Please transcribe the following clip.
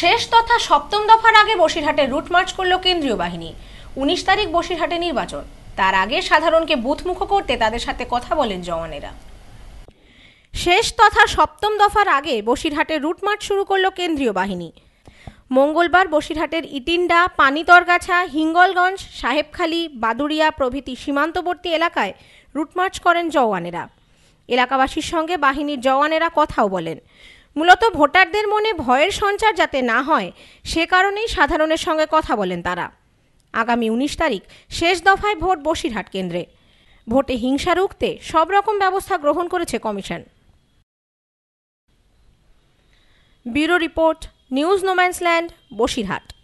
শেষ তথা সপ্তম দফার আগে বসিরহাটে রুট মার্চ করল কেন্দ্রীয় বাহিনী উনিশ তারিখ বসিরহাটে নির্বাচন তার আগে সাধারণকে বুথমুখ করতে তাদের সাথে কথা বলেন জওয়ানেরা শেষ তথা সপ্তম দফার আগে বসিরহাটে রুট মার্চ শুরু করল কেন্দ্রীয় বাহিনী মঙ্গলবার বসিরহাটের ইটিন্ডা পানিতরগাছা হিঙ্গলগঞ্জ সাহেবখালী বাদুড়িয়া প্রভৃতি সীমান্তবর্তী এলাকায় রুটমার্চ করেন জওয়ানেরা এলাকাবাসীর সঙ্গে বাহিনীর জওয়ানেরা কথাও বলেন মূলত ভোটারদের মনে ভয়ের সঞ্চার যাতে না হয় সে কারণেই সাধারণের সঙ্গে কথা বলেন তারা আগামী উনিশ তারিখ শেষ দফায় ভোট বসিরহাট কেন্দ্রে ভোটে হিংসা রুখতে সব রকম ব্যবস্থা গ্রহণ করেছে commission bureau report news no man's land Basirhat